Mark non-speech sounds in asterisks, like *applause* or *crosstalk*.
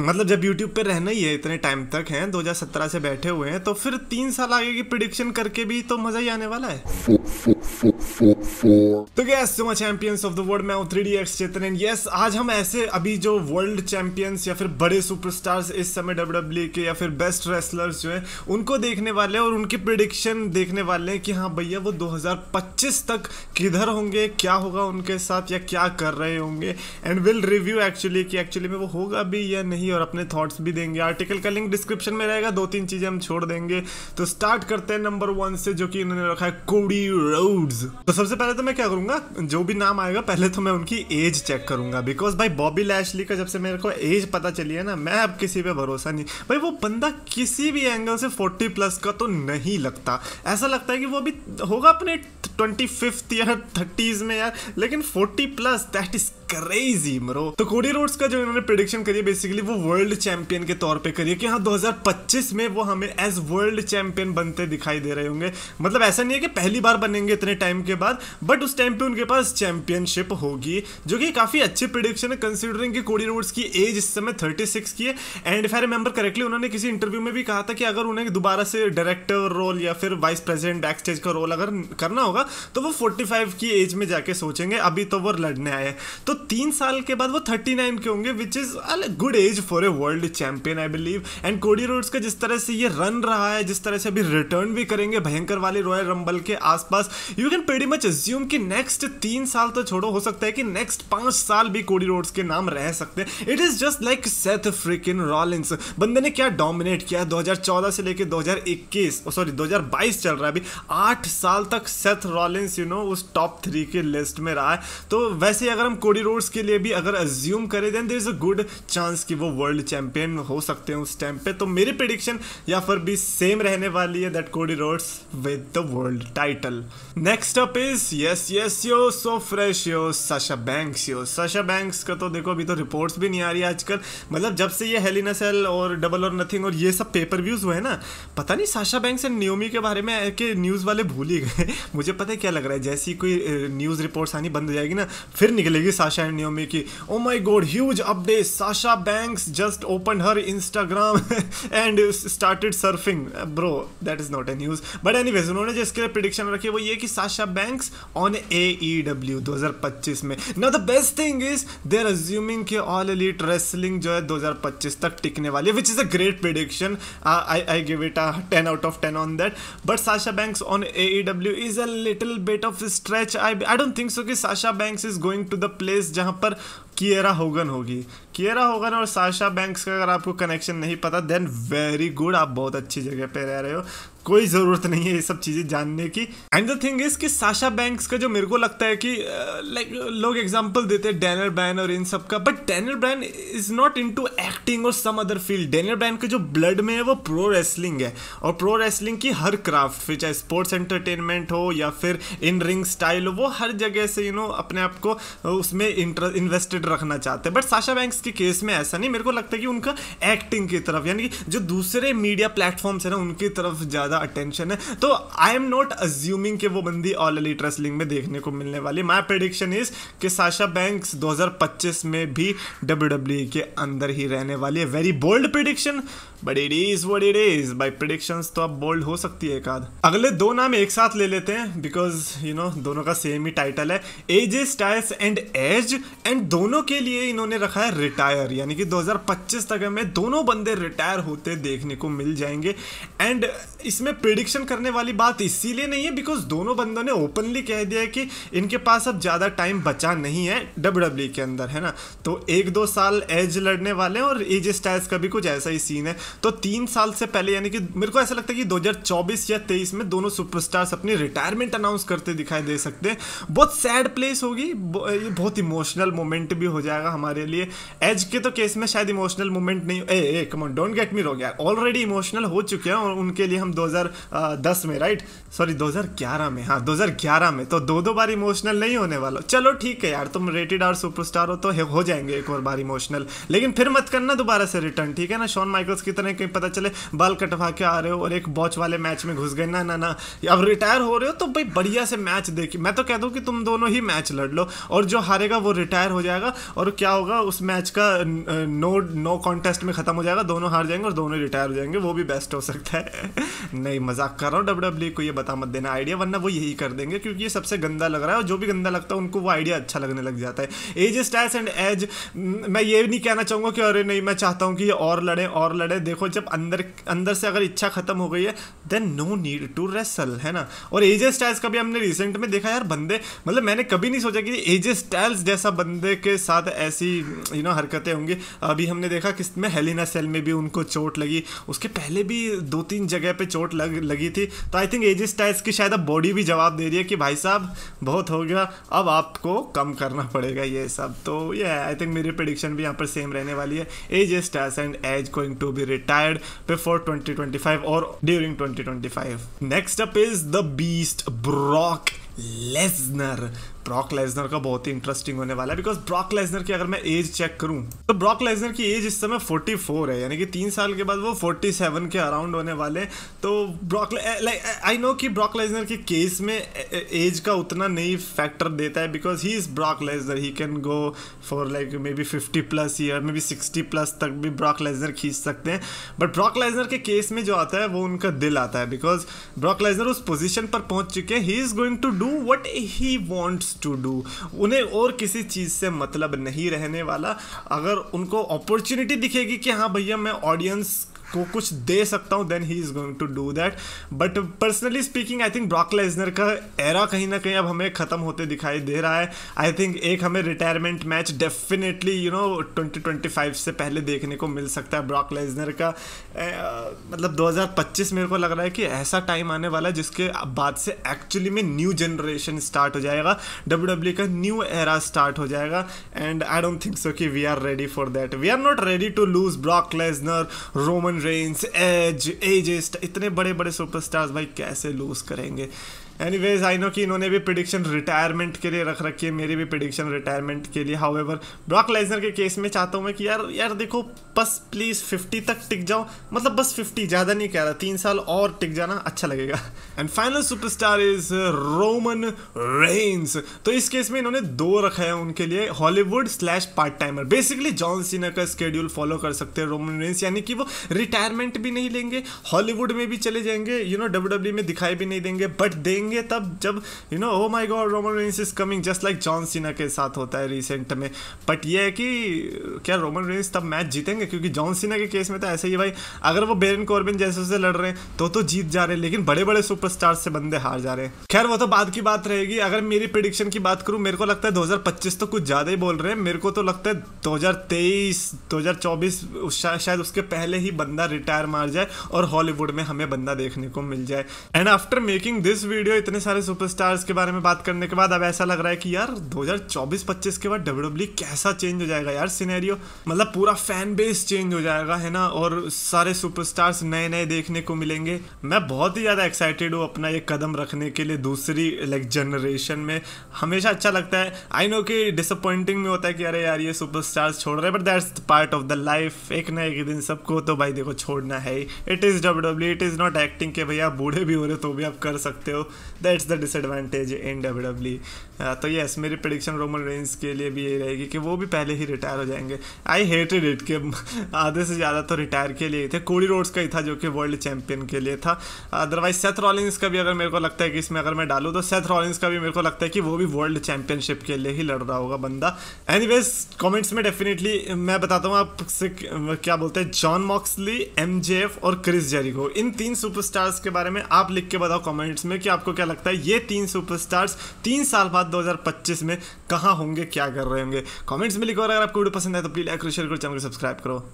मतलब जब यूट्यूब पे रहना ही है इतने टाइम तक हैं 2017 से बैठे हुए हैं तो फिर तीन साल आगे की प्रिडिक्शन करके भी तो मजा ही आने वाला है तो guess champions of the world मैं थ्री डी एक्स चेतन एंड यस आज हम ऐसे अभी जो वर्ल्ड चैंपियंस या फिर बड़े सुपरस्टार्स इस समय डब्ल्यू e के या फिर बेस्ट रेसलर्स जो हैं उनको देखने वाले हैं और उनके प्रिडिक्शन देखने वाले हैं कि हाँ भैया वो 2025 तक किधर होंगे क्या होगा उनके साथ या क्या कर रहे होंगे एंड विल रिव्यू एक्चुअली कि एक्चुअली में वो होगा भी या नहीं और अपने थाट्स भी देंगे आर्टिकल का लिंक डिस्क्रिप्शन में रहेगा दो तीन चीज़ें हम छोड़ देंगे तो स्टार्ट करते हैं नंबर वन से जो कि इन्होंने रखा है कोडी रो फूड्स तो सबसे पहले तो मैं क्या करूंगा जो भी नाम आएगा पहले तो मैं उनकी एज चेक करूंगा बिकॉज भाई बॉबी लैशली का जब से मेरे को एज पता चली है ना मैं अब किसी पे भरोसा नहीं भाई वो बंदा किसी भी एंगल से फोर्टी प्लस का तो नहीं लगता ऐसा लगता है कि वो अभी होगा अपने ट्वेंटी फिफ्थ या थर्टीज में यार लेकिन forty plus that is crazy मरो तो कोडी रोड्स का जो इन्होंने प्रिडिक्शन करिए बेसिकली वो वर्ल्ड चैंपियन के तौर पे करिए कि हाँ 2025 में वो हमें एज वर्ल्ड चैंपियन बनते दिखाई दे रहे होंगे मतलब ऐसा नहीं है कि पहली बार बनेंगे इतने टाइम के बाद बट उस टाइम पे उनके पास चैंपियनशिप होगी जो कि काफ़ी अच्छी प्रिडिक्शन है कंसिडरिंग कि कोडी रोड्स की एज इस समय थर्टी की है and if I remember correctly उन्होंने किसी इंटरव्यू में भी कहा था कि अगर उन्हें दोबारा से डायरेक्टर रोल या फिर वाइस प्रेसिडेंट बैक स्टेज का रोल अगर करना होगा तो वो 45 की एज में जाके सोचेंगे अभी तो वो लड़ने आए तो तीन साल के बाद वो 39 के होंगे which is all good age for a world champion I believe and Cody Rhodes का जिस तरह से ये रन रहा है जिस तरह से अभी रिटर्न भी करेंगे भयंकर वाले रॉयल रंबल के आसपास you can pretty much assume कि नेक्स्ट तीन साल तो छोड़ो हो सकता है कि नेक्स्ट पांच साल भी कोडी रोड्स के नाम रह सकते हैं it is just like Seth freaking Rollins बंदे ने क्या डोमिनेट किया 2014 से लेकर 2021 सॉरी 2022 चल रहा है अभी आठ साल तक सेथ रॉलिंस यू नो उस टॉप थ्री के लिस्ट में रहा है तो वैसे ही अगर हम कोडी रोड्स के लिए भी अगर अज्यूम करें then there is a good chance कि वो वर्ल्ड चैंपियन हो सकते हैं उस टाइम पे तो मेरी प्रिडिक्शन या फिर भी सेम रहने वाली है that Cody Rhodes with the world title next up is yes yes yo so fresh yo Sasha Banks yo Sasha Banks का तो देखो अभी तो रिपोर्ट्स भी नहीं आ रही आजकल मतलब जब से ये हेलिना सेल और डबल और नथिंग और ये सब पेपर व्यूज हुए ना पता नहीं साशा बैंक्स एंड न्योमी के बारे में के न्यूज़ वाले भूल ही गए *laughs* मुझे पता पता है क्या लग रहा है जैसी कोई न्यूज़ रिपोर्ट्स आनी बंद हो जाएगी ना फिर निकलेगी साशा एंड नियोमी की oh my god huge update Sasha Banks just open her Instagram and started surfing bro that is not a news but any ways उन्होंने जिसके लिए प्रिडिक्शन रखी वो ये कि Sasha Banks on A E W दो हज़ार पच्चीस में ना the best thing is they are assuming के ऑल एलिट रेसलिंग जो है दो हज़ार पच्चीस तक टिकने वाली है which is a great prediction I I give it a ten out of ten on that but Sasha Banks on A E W is a little bit of stretch I I don't think so कि Sasha Banks is going to the place जहां पर Kiera Hogan होगी Kiera Hogan और Sasha Banks का अगर आपको connection नहीं पता देन वेरी गुड आप बहुत अच्छी जगह पे रह रहे हो कोई ज़रूरत नहीं है ये सब चीज़ें जानने की एंड द थिंग इज़ कि साशा बैंक्स का जो मेरे को लगता है कि लाइक uh, लोग एग्जाम्पल देते हैं डैनर ब्रैन और इन सब का but Daniel Bryan is not into acting और some other field Daniel Bryan का जो ब्लड में है वो प्रो रेसलिंग है और प्रो रेसलिंग की हर क्राफ्ट फिर चाहे स्पोर्ट्स एंटरटेनमेंट हो या फिर इन रिंग स्टाइल हो वो हर जगह से यू you नो know, अपने आप को uh, उसमें इन्वेस्टेड रखना चाहते हैं बट साशा बैंक्स के केस में ऐसा नहीं मेरे को लगता है कि उनका एक्टिंग की तरफ यानी कि जो दूसरे मीडिया प्लेटफॉर्म्स है ना उनकी तरफ ज़्यादा ज़्यादा अटेंशन है तो आई एम नॉट अज्यूमिंग कि वो बंदी ऑल एलिट रेसलिंग में देखने को मिलने वाली माई प्रडिक्शन इज़ कि साशा बैंक्स 2025 में भी डब्ल्यू e के अंदर ही रहने वाली है very bold prediction but it is what it is by prediction तो अब बोल्ड हो सकती है एक आध अगले दो नाम एक साथ ले लेते हैं बिकॉज यू नो दोनों का सेम ही टाइटल है AJ Styles and Edge and दोनों के लिए इन्होंने रखा है रिटायर यानी कि 2025 तक हमें दोनों बंदे रिटायर होते देखने को मिल जाएंगे एंड इसमें इसमें प्रिडिक्शन करने वाली बात इसीलिए नहीं है बिकॉज दोनों बंदों ने ओपनली कह दिया है कि इनके पास अब ज़्यादा टाइम बचा नहीं है डब्ल्यू e के अंदर है ना तो एक दो साल एज लड़ने वाले हैं और एज स्टाइल्स का भी कुछ ऐसा ही सीन है तो तीन साल से पहले यानी कि मेरे को ऐसा लगता है कि दो या तेईस में दोनों सुपरस्टार्स अपनी रिटायरमेंट अनाउंस करते दिखाई दे सकते हैं बहुत सैड प्लेस होगी ये बहुत इमोशनल मोमेंट भी हो जाएगा हमारे लिए एज के तो केस में शायद इमोशनल मोमेंट नहीं ए, ए come on don't get me wrong यार ऑलरेडी इमोशनल हो चुके हैं और उनके लिए हम 2010 में राइट सॉरी 2011 में हाँ 2011 में तो दो दो बार इमोशनल नहीं होने वाला चलो ठीक है यार तुम रेटेड आर सुपरस्टार हो तो हो जाएंगे एक और बार इमोशनल लेकिन फिर मत करना दोबारा से रिटर्न ठीक है ना शॉन माइकल्स की तरह कहीं पता चले बाल कटवा के आ रहे हो और एक बॉच वाले मैच में घुस गए ना ना ना अब रिटायर हो रहे हो तो भाई बढ़िया से मैच देखिए मैं तो कह दूँ कि तुम दोनों ही मैच लड़ लो और जो हारेगा वो रिटायर हो जाएगा और क्या होगा उस मैच का नो नो कॉन्टेस्ट में खत्म हो जाएगा दोनों हार जाएंगे और दोनों रिटायर हो जाएंगे वो भी बेस्ट हो सकता है *laughs* नहीं मजाक कर रहा हूँ डब्ल्यू डब्ल्यू e को ये बता मत देना आइडिया वरना वो यही कर देंगे क्योंकि ये सबसे गंदा लग रहा है और जो भी गंदा लगता है उनको वो आइडिया अच्छा लगने लग जाता है एज स्टाइस एंड एज मैं ये नहीं कहना चाहूंगा कि अरे नहीं मैं चाहता हूँ कि ये और लड़े और लड़े देखो जब अंदर अंदर से अगर इच्छा खत्म हो गई है then no need to wrestle है ना और एज स्टाइल्स का भी हमने रिसेंट में देखा यार बंदे मतलब मैंने कभी नहीं सोचा कि एज स्टाइल्स जैसा बंदे के साथ ऐसी यू नो हरकतें होंगी अभी हमने देखा किस में हेलिना सेल में भी उनको चोट लगी उसके पहले भी दो तीन जगह पे चोट चोट लग लगी थी तो आई थिंक एजिस टाइस की शायद अब बॉडी भी जवाब दे रही है कि भाई साहब बहुत हो गया अब आपको कम करना पड़ेगा ये सब तो ये आई थिंक मेरी प्रडिक्शन भी यहाँ पर सेम रहने वाली है AJ Styles and Edge going to be retired before twenty और during twenty next up is the Beast Brock Lesnar Brock Lesnar का बहुत ही इंटरेस्टिंग होने वाला है बिकॉज ब्रॉक लेजनर की अगर मैं एज चेक करूं तो ब्रॉक लेजनर की एज इस समय 44 है यानी कि तीन साल के बाद वो 47 के अराउंड होने वाले तो ब्रॉक लाइक आई नो कि ब्रॉक लेजनर के केस में एज eh, eh, का उतना नहीं फैक्टर देता है because he is Brock Lesnar he can go for like maybe fifty plus year maybe sixty plus तक भी ब्रॉक लेजनर खींच सकते हैं बट ब्रॉक लेजनर के केस में जो आता है वो उनका दिल आता है बिकॉज ब्रॉक लेजनर उस पोजिशन पर पहुंच चुके हैं he is going to do do what he wants to do उन्हें और किसी चीज़ से मतलब नहीं रहने वाला अगर उनको अपॉर्चुनिटी दिखेगी कि हाँ भैया मैं ऑडियंस को कुछ दे सकता हूँ then he is going to do that but personally speaking I think Brock Lesnar का एरा कहीं ना कहीं अब हमें ख़त्म होते दिखाई दे रहा है आई थिंक एक हमें retirement match definitely you know twenty twenty five से पहले देखने को मिल सकता है ब्रॉक लेजनर का ए, मतलब 2025 मेरे को लग रहा है कि ऐसा टाइम आने वाला है जिसके बाद से एक्चुअली में न्यू जनरेशन स्टार्ट हो जाएगा डब्ल्यू e का न्यू एरा स्टार्ट हो जाएगा and I don't think so कि we are ready for that we are not ready to lose Brock Lesnar Roman Reigns Edge एजेस्ट इतने बड़े बड़े सुपरस्टार्स भाई कैसे लूज करेंगे एनीवेज आई नो कि इन्होंने भी प्रिडिक्शन रिटायरमेंट के लिए रख रखी है मेरी भी प्रिडिक्शन रिटायरमेंट के लिए हाउ एवर ब्रॉक लेजनर के केस में चाहता हूँ मैं कि यार यार देखो बस प्लीज़ फिफ्टी तक टिक जाओ मतलब बस फिफ्टी ज़्यादा नहीं कह रहा तीन साल और टिक जाना अच्छा लगेगा and final superstar is Roman Reigns तो इस केस में इन्होंने दो रखा है उनके लिए Hollywood slash part timer basically John Cena का स्केड्यूल फॉलो कर सकते हैं रोमन रेन्स यानी कि वो रिटायरमेंट भी नहीं लेंगे हॉलीवुड में भी चले जाएंगे यू नो डब्ल्यू में दिखाई भी नहीं देंगे बट देंगे देखेंगे तब जब you know oh my God Roman Reigns is coming just like John Cena के साथ होता है रिसेंट में बट ये है कि क्या रोमन रेंस तब मैच जीतेंगे क्योंकि जॉन सीना के केस में तो ऐसे ही भाई अगर वो बेरन कॉर्बिन जैसे से लड़ रहे हैं तो तो जीत जा रहे हैं लेकिन बड़े बड़े सुपरस्टार से बंदे हार जा रहे हैं खैर वो तो बाद की बात रहेगी अगर मेरी प्रिडिक्शन की बात करूँ मेरे को लगता है दो तो कुछ ज़्यादा ही बोल रहे हैं मेरे को तो लगता है दो हज़ार शायद उसके पहले ही बंदा रिटायर मार जाए और हॉलीवुड में हमें बंदा देखने को मिल जाए and after making this video video इतने सारे सुपरस्टार्स के बारे में बात करने के बाद अब ऐसा लग रहा है कि यार 2024-25 के बाद डब्ल्यू कैसा चेंज हो जाएगा यार सिनेरियो मतलब पूरा फैन बेस चेंज हो जाएगा है ना और सारे सुपरस्टार्स नए नए देखने को मिलेंगे मैं बहुत ही ज़्यादा एक्साइटेड हूँ अपना ये कदम रखने के लिए दूसरी लाइक जनरेशन में हमेशा अच्छा लगता है आई नो कि डिसअपॉइंटिंग में होता है कि अरे यार ये सुपर छोड़ रहे हैं but that's part of the life एक ना एक दिन सबको तो भाई देखो छोड़ना है it is W it is not acting के भैया बूढ़े भी हो रहे तो भी आप कर सकते हो that's the disadvantage in W W तो यस मेरी प्रडिक्शन रोमन रेंज के लिए भी यही रहेगी कि वो भी पहले ही रिटायर हो जाएंगे आई हेटेड इट के आधे से ज़्यादा तो रिटायर के लिए ही थे कोडी रोड्स का ही था जो कि वर्ल्ड चैम्पियन के लिए था अदरवाइज सेथ रॉलिंग्स का भी अगर मेरे को लगता है कि इसमें अगर मैं डालूँ तो सेथ रॉलिंग्स का भी मेरे को लगता है कि वो भी वर्ल्ड चैम्पियनशिप के लिए ही लड़ रहा होगा बंदा एनी वेज कॉमेंट्स में डेफिनेटली मैं बताता हूँ आपसे क्या बोलते हैं जॉन मॉक्सली एम और क्रिस जेरिको इन तीन सुपरस्टार्स के बारे में आप लिख के बताओ कमेंट्स में कि आपको क्या लगता है ये तीन सुपरस्टार्स तीन साल बाद 2025 में कहाँ होंगे क्या कर रहे होंगे कमेंट्स में लिखो और अगर आपको वीडियो पसंद है तो प्लीज लाइक शेयर करो चैनल को सब्सक्राइब करो